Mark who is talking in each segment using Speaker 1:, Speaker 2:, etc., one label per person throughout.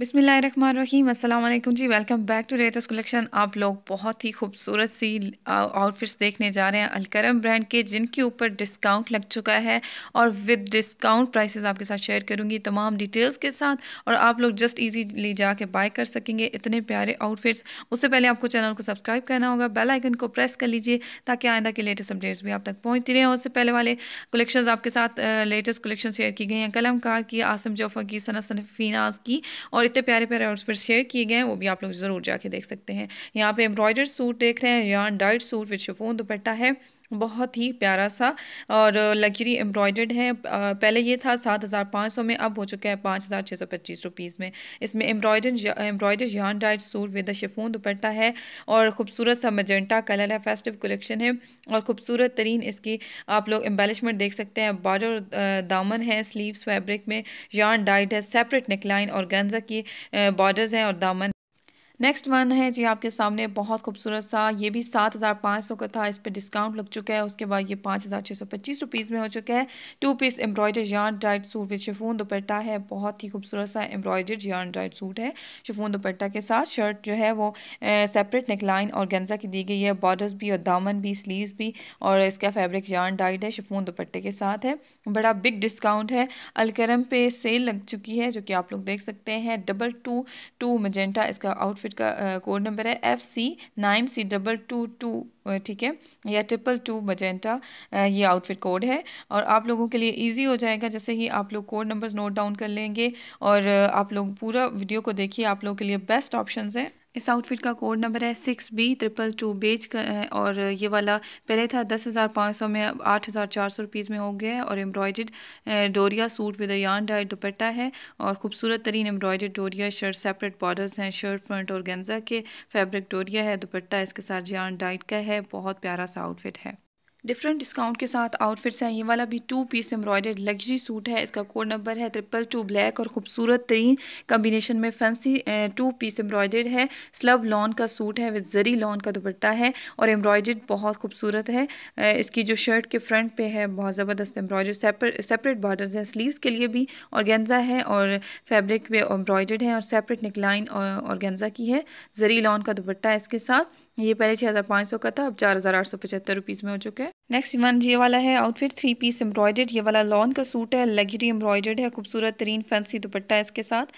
Speaker 1: बिसमीम अल्लाम जी welcome back to latest collection आप लोग बहुत ही खूबसूरत सी आउटफिट्स देखने जा रहे हैं अलकरम ब्रांड के जिनके ऊपर डिस्काउंट लग चुका है और विद डिस्काउंट प्राइसेस आपके साथ शेयर करूंगी तमाम डिटेल्स के साथ और आप लोग जस्ट ईजीली जाके बाय कर सकेंगे इतने प्यारे आउटफिट्स उससे पहले आपको चैनल को सब्सक्राइब करना होगा बेल आइकन को प्रेस कर लीजिए ताकि आइंदा के लेटेस्ट अपडेट्स भी आप तक पहुँचती रहें उससे पहले वाले कलेक्शन आपके साथ लेटेस्ट कलेक्शन शेयर की गई हैं कलमकार की आसम जोफ़ा की सना सनफीनाज की और इतने प्यारे प्यारे फिर शेयर किए गए हैं वो भी आप लोग ज़रूर जाके देख सकते हैं यहाँ पे एम्ब्रॉयडर्ड सूट देख रहे हैं यहाँ dyed suit with chiffon dupatta है बहुत ही प्यारा सा और लकीरी एम्ब्रॉयडर्ड है पहले ये था सात हज़ार पाँच सौ में अब हो चुका है पाँच हज़ार छः सौ पच्चीस रुपीज़ में इसमें embroidered embroidered yarn dyed suit with chiffon dupatta है और खूबसूरत सा मजेंटा कलर है फेस्टिव कलेक्शन है और ख़ूबसूरत तरीन इसकी आप लोग एम्बेलिशमेंट देख सकते हैं बॉर्डर दामन है स्लीवस फैब्रिक में यान डाइट है सेपरेट नेकलाइन और गंजा की बॉर्डर्स हैं और दामन नेक्स्ट वन है जी आपके सामने बहुत खूबसूरत सा ये भी सात हज़ार पाँच सौ का था इस पर डिस्काउंट लग चुका है उसके बाद ये पाँच हज़ार छः सौ पच्चीस रुपीज़ में हो चुका है टू पीस एम्ब्रॉयडर यार्न ड्राइड सूट विद शिफोन दोपट्टा है बहुत ही खूबसूरत सा एम्ब्रॉयडर्ड यार्न डाइट सूट है शिफोन दोपट्टा के साथ शर्ट जो है वो सेपरेट नेकलाइन और गेंजा की दी गई है बॉर्डर्स भी और दामन भी स्लीव भी और इसका फैब्रिक यार्न डाइड है शिफोन दुपट्टे के साथ है बड़ा बिग डिस्काउंट है अलकरम पे सेल लग चुकी है जो कि आप लोग देख सकते हैं डबल टू टू मजेंटा इसका आउटफिट फिर का कोड नंबर है F C nine C double two two ठीक है या ट्रिपल टू मजेंटा ये आउटफिट कोड है और आप लोगों के लिए इजी हो जाएगा जैसे ही आप लोग कोड नंबर्स नोट डाउन कर लेंगे और आप लोग पूरा वीडियो को देखिए आप लोगों के लिए बेस्ट ऑप्शन है इस आउटफिट का कोड नंबर है सिक्स बी ट्रिपल टू बेच है और ये वाला पहले था दस हज़ार पाँच सौ में आठ हज़ार चार सौ रुपीज़ में हो गया है और एम्ब्रॉयड डोरिया suit with yarn dyed dupatta है और खूबसूरत तरीन एम्ब्रॉयड डोरिया शर्ट सेपरेट बॉर्डर्स हैं शर्ट फ्रंट और गेंजा के फैब्रिक डोरिया है दुपट्टा इसके साथ यान डाइट का है बहुत प्यारा सा आउटफिट है डिफरेंट डिस्काउंट के साथ आउटफिट्स हैं ये वाला भी two piece embroidered luxury suit है इसका कोड नंबर है ट्रिपल टू ब्लैक और खूबसूरत तरीन कम्बिनेशन में फैंसी टू पीस एम्ब्रॉयडर्ड है स्लब लॉन का सूट है विद जरी लॉन का दुपट्टा है और एम्ब्रॉयडर्ड बहुत खूबसूरत है इसकी जो शर्ट के फ्रंट पे है बहुत ज़बरदस्त एम्ब्रॉयडर सेपरेट सेपरेट बॉर्डर्स हैं स्लीवस के लिए भी औरगेंजा है और फैब्रिक पे एम्ब्रॉयडर्ड है और सेपरेट निकलाइन और की है जरी लॉन का दुपट्टा इसके साथ ये पहले छह हज़ार पाँच सौ का था अब चार हज़ार आठ सौ पचहत्तर रुपीज़ में हो चुका है नेक्स्ट वन ये वाला है आउटफिट थ्री पीस एम्ब्रॉयडेड ये वाला लॉन का सूट है लग्जरी एम्ब्रॉयडेड है खूबसूरत तरीन फैंसी दुपट्टा है इसके साथ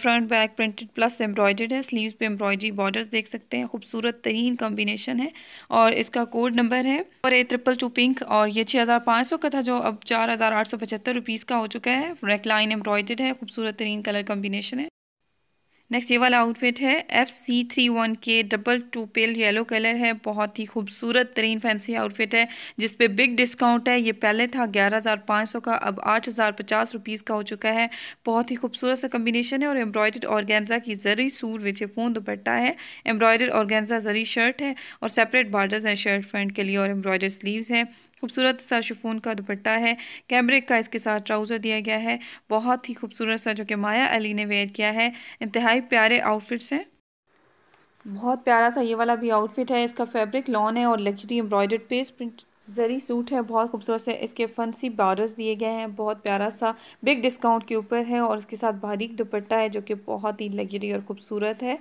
Speaker 1: front back printed plus embroidered है स्लीव्स पे एम्ब्रॉयडरी बॉर्डर्स देख सकते हैं खूबसूरत तरीन कॉम्बिनेशन है और इसका कोड नंबर है और ए ट्रिपल टू पिंक और ये छः हज़ार पाँच सौ का था जो अब चार हज़ार आठ सौ पचहत्तर रुपीज़ का हो चुका है नेकलाइन एम्ब्रॉयडेड है खूबसूरत तरीन कलर कॉम्बिनेशन है नेक्स्ट ये वाला आउटफिट है एफ सी थ्री वन के double two pale yellow colour है बहुत ही खूबसूरत तरीन फैंसी आउटफिट है जिस पे बिग डिस्काउंट है ये पहले था ग्यारह हज़ार पाँच सौ का अब आठ हज़ार पचास रुपीज़ का हो चुका है बहुत ही खूबसूरत सा कम्बिनेशन है और एम्ब्रॉयडर्ड ऑर्गेन्जा की जरी सूट विच फोन दुपट्टा है एम्ब्रॉयडर्ड ऑर्गेन्जा जरी शर्ट है और सेपरेट बार्डर्स हैं शर्ट फ्रंट के लिए और एम्ब्रॉयडर्ड स्लीव्स हैं खूबसूरत सा शिफोन का दुपट्टा है कैमरिक का इसके साथ ट्राउज़र दिया गया है बहुत ही खूबसूरत सा जो कि माया अली ने वेयर किया है इंतहाई प्यारे आउटफिट्स हैं बहुत प्यारा सा ये वाला भी आउटफिट है इसका फैब्रिक लॉन है और लग्जरी एम्ब्रॉयडर्ड पेस प्रिंट ज़री सूट है बहुत खूबसूरत है इसके फंसी बॉर्डर्स दिए गए हैं बहुत प्यारा सा बिग डिस्काउंट के ऊपर है और उसके साथ बारीक दुपट्टा है जो कि बहुत ही लग्जरी और खूबसूरत है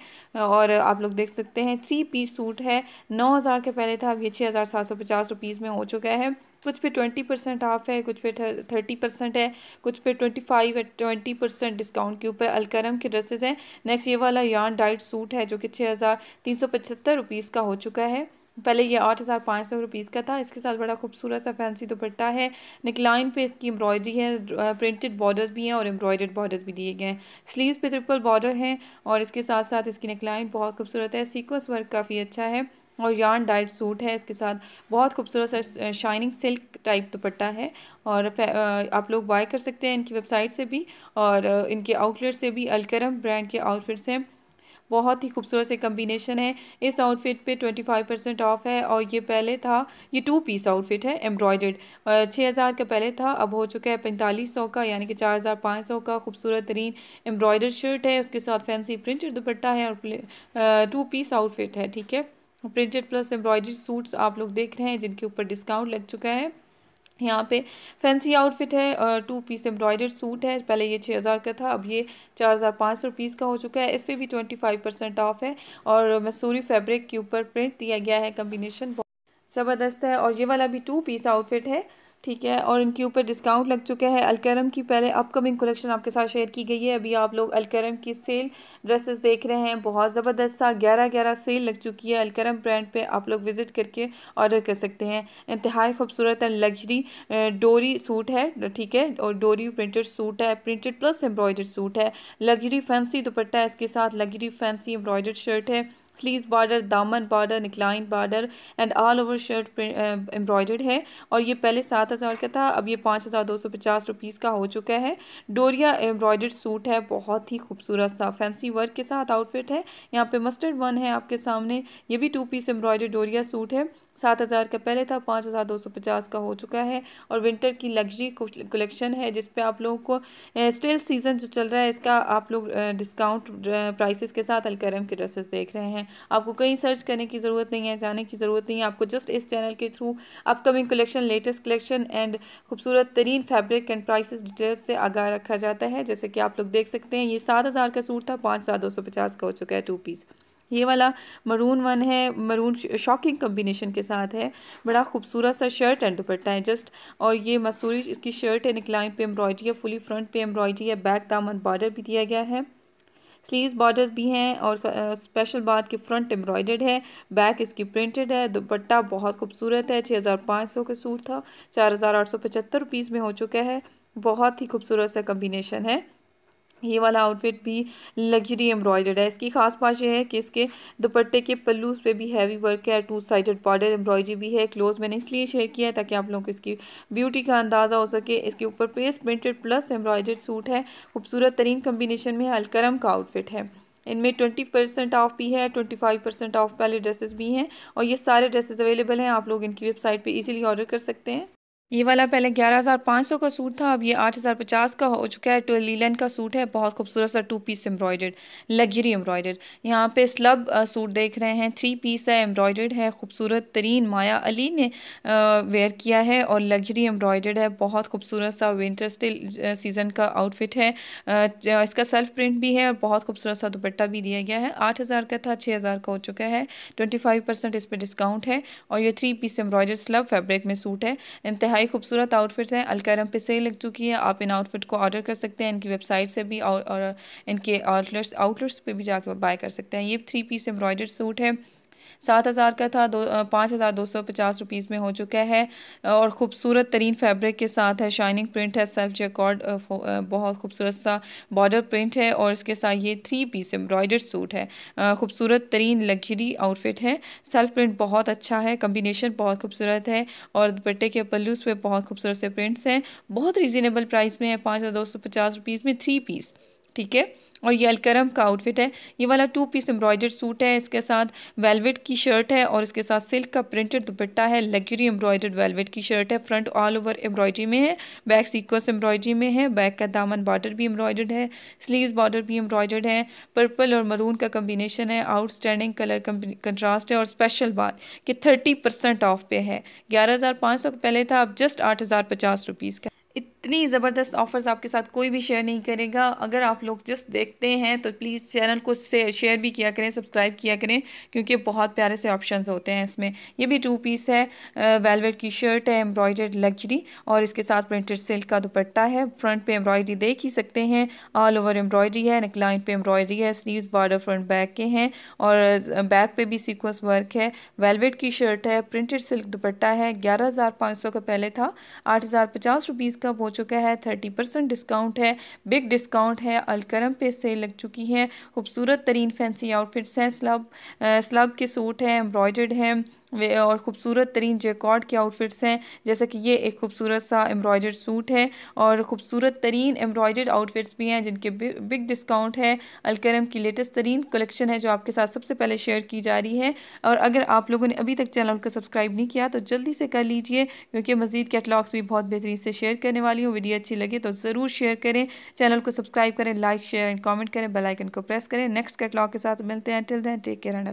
Speaker 1: और आप लोग देख सकते हैं थ्री पीस सूट है नौ हज़ार के पहले था अब ये छः हज़ार सात सौ पचास रुपीज़ में हो चुका है कुछ पे ट्वेंटी परसेंट ऑफ है कुछ पे थर्टी परसेंट है कुछ पे ट्वेंटी फाइव है ट्वेंटी परसेंट डिस्काउंट के ऊपर अलकरम के ड्रेसेस हैं नेक्स्ट ये वाला यान डाइट सूट है जो कि छः हज़ार तीन सौ पचहत्तर रुपीज़ का हो चुका है पहले ये आठ हज़ार पाँच सौ रुपीज़ का था इसके साथ बड़ा खूबसूरत सा फैंसी दुपट्टा है निकलाइन पे इसकी एम्ब्रॉयडरी है प्रिंटेड बॉर्डर्स भी हैं और एम्ब्रॉयडर्ड बॉर्डर्स भी दिए गए हैं स्लीव्स पे ट्रिपल बॉर्डर हैं और इसके साथ साथ इसकी निकलाइन बहुत खूबसूरत है सीक्वेंस वर्क काफ़ी अच्छा है और यार्न डाइट सूट है इसके साथ बहुत खूबसूरत सा शाइनिंग सिल्क टाइप दुपट्टा है और आप लोग बाय कर सकते हैं इनकी वेबसाइट से भी और इनके आउटलेट से भी अलकरम ब्रांड के आउटफिट्स हैं बहुत ही खूबसूरत से कम्बिनेशन है इस आउटफिट पे ट्वेंटी फाइव परसेंट ऑफ है और ये पहले था ये टू पीस आउटफिट है एम्ब्रॉयडर्ड छः हज़ार का पहले था अब हो चुका है पैंतालीस सौ का यानी कि चार हज़ार पाँच सौ का खूबसूरत तरीन एम्ब्रॉयडर शर्ट है उसके साथ फैंसी प्रिंटेड दुपट्टा है और टू पीस आउटफिट है ठीक है प्रिंटेड प्लस एम्ब्रॉयडरी सूट्स आप लोग देख रहे हैं जिनके ऊपर डिस्काउंट लग चुका है यहाँ पे फैंसी आउटफिट है टू पीस एम्ब्रॉयडर्ड सूट है पहले ये छः हज़ार का था अब ये चार हज़ार पाँच सौ रुपीज़ का हो चुका है इस पर भी ट्वेंटी फाइव परसेंट ऑफ है और मसूरी फैब्रिक के ऊपर प्रिंट दिया गया है कम्बिनेशन बहुत ज़बरदस्त है और ये वाला भी टू पीस आउटफिट है ठीक है और इनके ऊपर डिस्काउंट लग चुका है अलकरम की पहले अपकमिंग कलेक्शन आपके साथ शेयर की गई है अभी आप लोग अलकरम की सेल ड्रेसेस देख रहे हैं बहुत ज़बरदस्त सा ग्यारह ग्यारह सेल लग चुकी है अलकरम ब्रांड पे आप लोग विज़िट करके ऑर्डर कर सकते हैं इंतहाई खूबसूरत एंड लग्जरी डोरी सूट है ठीक है और डोरी प्रिंटेड सूट है प्रिंटेड प्लस एम्ब्रॉयडर्ड सूट है लग्जरी फैंसी दुपट्टा है इसके साथ लग्जरी फैंसी एम्ब्रॉयडर्ड शर्ट है स्लीव बॉर्डर दामन border neckline border and all over shirt embroidered है और ये पहले सात हज़ार का था अब ये पाँच हज़ार दो सौ पचास रुपीज़ का हो चुका है डोरिया एम्ब्रॉयडर्ड सूट है बहुत ही खूबसूरत सा फैंसी वर्क के साथ आउटफिट है यहाँ पे मस्टर्ड वन है आपके सामने ये भी टू पीस एम्ब्रॉयडर्ड डोरिया सूट है सात हज़ार का पहले था पाँच हज़ार दो सौ पचास का हो चुका है और विंटर की लग्जरी कलेक्शन है जिस पे आप लोगों को स्टिल सीज़न जो चल रहा है इसका आप लोग डिस्काउंट प्राइसेस के साथ अलकरम के ड्रेसेस देख रहे हैं आपको कहीं सर्च करने की ज़रूरत नहीं है जाने की ज़रूरत नहीं है आपको जस्ट इस चैनल के through upcoming collection latest collection and खूबसूरत तरीन फैब्रिक एंड प्राइस डिटेल्स से आगा रखा जाता है जैसे कि आप लोग देख सकते हैं ये सात हज़ार का सूट था पाँच हज़ार दो सौ पचास का हो चुका है टू पीस ये वाला मरून वन है मरून शॉकिंग कम्बिनेशन के साथ है बड़ा खूबसूरत सा शर्ट एंड दुपट्टा है जस्ट और ये मसूरी इसकी शर्ट है निकलाइन पे एम्ब्रॉयडरी है फुली फ्रंट पे एम्ब्रॉयडरी है बैक दामन बॉर्डर भी दिया गया है स्लीव्स बॉर्डर्स भी हैं और स्पेशल बात की फ्रंट एम्ब्रॉयडर्ड है बैक इसकी प्रिंटेड है दुपट्टा बहुत खूबसूरत है छः हज़ार पाँच सौ का सूट था चार हज़ार आठ सौ पचहत्तर रुपीज़ में हो चुका है बहुत ही खूबसूरत सा कम्बिनेशन है ये वाला आउटफिट भी लग्जरी एम्ब्रॉयडर्ड है इसकी खास बात यह है कि इसके दुपट्टे के पल्लूस पे भी हैवी वर्क है टू साइडेड बॉर्डर एम्ब्रॉयडरी भी है क्लोज मैंने इसलिए शेयर किया है ताकि आप लोगों को इसकी ब्यूटी का अंदाज़ा हो सके इसके ऊपर पेस प्रिंटेड प्लस एम्ब्रॉयडर्ड सूट है खूबसूरत तरीन कम्बिनेशन में अलकरम का आउटफिट है इनमें ट्वेंटी परसेंट ऑफ भी है ट्वेंटी फाइव परसेंट ऑफ वाले ड्रेसेस भी हैं और ये सारे ड्रेसेस अवेलेबल हैं आप लोग इनकी वेबसाइट पे इजीली ऑर्डर कर सकते हैं ये वाला पहले ग्यारह हज़ार पाँच सौ का सूट था अब ये आठ हज़ार पचास का हो चुका है लीलन तो का सूट है बहुत खूबसूरत सा two piece embroidered luxury embroidered यहाँ पे स्लब सूट देख रहे हैं थ्री पीस है एम्ब्रॉयडर्ड है खूबसूरत तरीन माया अली ने वेयर किया है और लग्जरी एम्ब्रॉयडर्ड है बहुत खूबसूरत सा विंटर स्टिल सीज़न का आउटफिट है इसका सेल्फ प्रिंट भी है और बहुत खूबसूरत सा दुपट्टा भी दिया गया है आठ हज़ार का था छः हज़ार का हो चुका है ट्वेंटी फाइव परसेंट इस पर डिस्काउंट है और ये three piece embroidered slub fabric में सूट है इंतहाई इंतहाई खूबसूरत आउटफिट्स हैं अलकरम पे सेल लग चुकी है आप इन आउटफिट को ऑर्डर कर सकते हैं इनकी वेबसाइट से भी और, और इनके आउटलेट्स आउटलेट्स पे भी जाकर बाय कर सकते हैं ये थ्री पीस एम्ब्रॉयडर्ड सूट है सात हज़ार का था दो पाँच हज़ार दो सौ पचास रुपीज़ में हो चुका है और ख़ूबसूरत तरीन फैब्रिक के साथ है शाइनिंग प्रिंट है सेल्फ जेकॉर्ड बहुत खूबसूरत सा बॉर्डर प्रिंट है और इसके साथ ये थ्री पीस एम्ब्रॉयडर्ड सूट है खूबसूरत तरीन लग्जरी आउटफिट है सेल्फ प्रिंट बहुत अच्छा है कम्बिनेशन बहुत खूबसूरत है और दुपट्टे के पल्लूस पे बहुत खूबसूरत से प्रिंट्स हैं बहुत रीज़नेबल प्राइस में है पाँच हज़ार दो सौ पचास रुपीज़ में थ्री पीस ठीक है और ये अलकरम का आउटफिट है ये वाला टू पीस एम्ब्रॉयडर्ड सूट है इसके साथ वेलवेट की शर्ट है और इसके साथ सिल्क का प्रिंटेड दुपट्टा है लग्जरी एम्ब्रॉयडर्ड वेलवेट की शर्ट है फ्रंट ऑल ओवर एम्ब्रॉयडरी में है बैक सीक्वेंस एम्ब्रॉयडरी में है बैक का दामन बॉर्डर भी एम्ब्रॉयडर्ड है स्लीव बॉर्डर भी एम्ब्रॉयडर्ड है पर्पल और मरून का कम्बिनेशन है आउटस्टैंडिंग कलर कंट्रास्ट है और स्पेशल बात कि थर्टी परसेंट ऑफ पे है ग्यारह हज़ार पाँच सौ पहले था अब जस्ट आठ हज़ार पचास रुपीज़ का इतनी ज़बरदस्त ऑफर्स आपके साथ कोई भी शेयर नहीं करेगा अगर आप लोग जस्ट देखते हैं तो प्लीज़ चैनल को शेयर भी किया करें सब्सक्राइब किया करें क्योंकि बहुत प्यारे से ऑप्शंस होते हैं इसमें ये भी टू पीस है वेलवेट की शर्ट है एम्ब्रॉयडर्ड लग्जरी और इसके साथ प्रिंटेड सिल्क का दुपट्टा है फ्रंट पर एम्ब्रॉयडरी देख ही सकते हैं ऑल ओवर एम्ब्रॉयडरी है नेकलाइन पे एम्ब्रॉयडरी है स्लीव बॉर्डर फ्रंट बैक के हैं और बैक पर भी सिक्वेंस वर्क है वेलवेट की शर्ट है प्रिंटेड सिल्क दुपट्टा है ग्यारह का पहले था आठ हज़ार का चुका है थर्टी परसेंट डिस्काउंट है बिग डिस्काउंट है अलकरम पे सेल लग चुकी है खूबसूरत तरीन फैंसी आउटफिट्स हैं स्लब स्लब के सूट हैं एम्ब्रॉयडर्ड हैं वे और ख़ूबसूरत तरीन जेकॉर्ड के आउटफिट्स हैं जैसा कि ये एक खूबसूरत सा एम्ब्रॉयडर्ड सूट है और ख़ूबसूरत तरीन एम्ब्रॉयडर्ड आउटफिट्स भी हैं जिनके बिग डिस्काउंट है अलकरम की लेटेस्ट तरीन कलेक्शन है जो आपके साथ सबसे पहले शेयर की जा रही है और अगर आप लोगों ने अभी तक चैनल को सब्सक्राइब नहीं किया तो जल्दी से कर लीजिए क्योंकि मज़ीद कैटलाग्स भी बहुत बेहतरीन से शेयर करने वाली हूँ वीडियो अच्छी लगे तो ज़रूर शेयर करें चैनल को सब्सक्राइब करें लाइक शेयर एंड कॉमेंट करें बेलाइकन को प्रेस करें नेक्स्ट कैटलाग के साथ मिलते हैं till then take care and